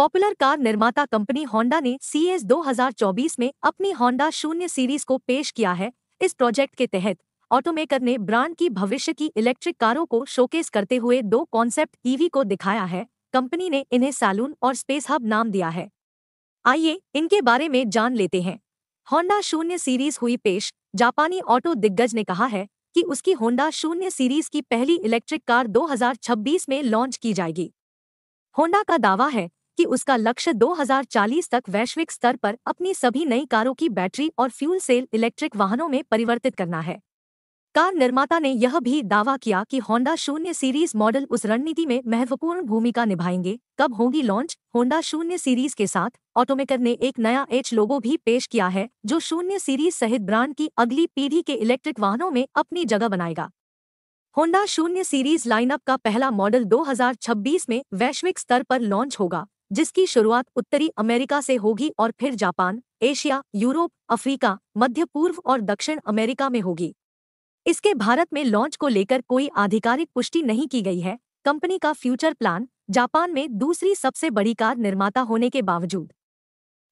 popular car निर्माता company Honda ने C S 2024 में अपनी होंडा शून्य सीरीज को पेश किया है इस प्रोजेक्ट के तहत ऑटोमेकर ने ब्रांड की भविष्य की इलेक्ट्रिक कारों को शोकेस करते हुए दो कॉन्सेप्ट ईवी को दिखाया है कंपनी ने इन्हें सैलून और स्पेस हब नाम दिया है आइए इनके बारे में जान लेते हैं होंडा शून्य सीरीज हुई पेश जापानी ऑटो दिग्गज ने कहा है कि उसकी होंडा शून्य सीरीज की पहली इलेक्ट्रिक कार 2026 में लॉन्च की जाएगी होंडा का दावा है कि उसका लक्ष्य 2040 तक वैश्विक स्तर पर अपनी सभी नई कारों की बैटरी और फ्यूल सेल इलेक्ट्रिक वाहनों में परिवर्तित करना है कार निर्माता ने यह भी दावा किया कि होंडा शून्य सीरीज मॉडल उस रणनीति में महत्वपूर्ण भूमिका निभाएंगे कब होंगी लॉन्च होंडा शून्य सीरीज के साथ ऑटोमेकर ने एक नया एच लोगो भी पेश किया है जो शून्य सीरीज सहित ब्रांड की अगली पीढ़ी के इलेक्ट्रिक वाहनों में अपनी जगह बनाएगा होंडा शून्य सीरीज लाइनअप का पहला मॉडल 2026 में वैश्विक स्तर पर लॉन्च होगा जिसकी शुरुआत उत्तरी अमेरिका से होगी और फिर जापान एशिया यूरोप अफ्रीका मध्य पूर्व और दक्षिण अमेरिका में होगी इसके भारत में लॉन्च को लेकर कोई आधिकारिक पुष्टि नहीं की गई है कंपनी का फ्यूचर प्लान जापान में दूसरी सबसे बड़ी कार निर्माता होने के बावजूद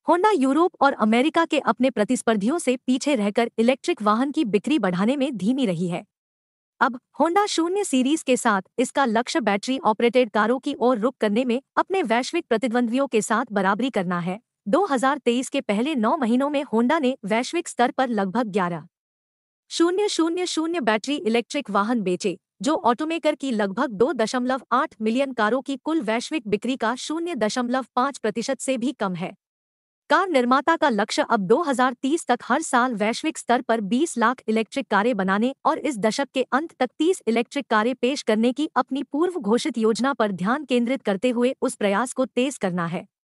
होंडा यूरोप और अमेरिका के अपने प्रतिस्पर्धियों से पीछे रहकर इलेक्ट्रिक वाहन की बिक्री बढ़ाने में धीमी रही है अब होंडा शून्य सीरीज के साथ इसका लक्ष्य बैटरी ऑपरेटेड कारों की ओर रुख करने में अपने वैश्विक प्रतिद्वंदियों के साथ बराबरी करना है 2023 के पहले नौ महीनों में होंडा ने वैश्विक स्तर पर लगभग ग्यारह शून्य शून्य शून्य बैटरी इलेक्ट्रिक वाहन बेचे जो ऑटोमेकर की लगभग दो दशमलव आठ मिलियन कारों की कुल वैश्विक बिक्री का शून्य दशमलव पाँच प्रतिशत से भी कम है कार निर्माता का लक्ष्य अब 2030 तक हर साल वैश्विक स्तर पर 20 लाख इलेक्ट्रिक कारें बनाने और इस दशक के अंत तक 30 इलेक्ट्रिक कारें पेश करने की अपनी पूर्व घोषित योजना पर ध्यान केंद्रित करते हुए उस प्रयास को तेज करना है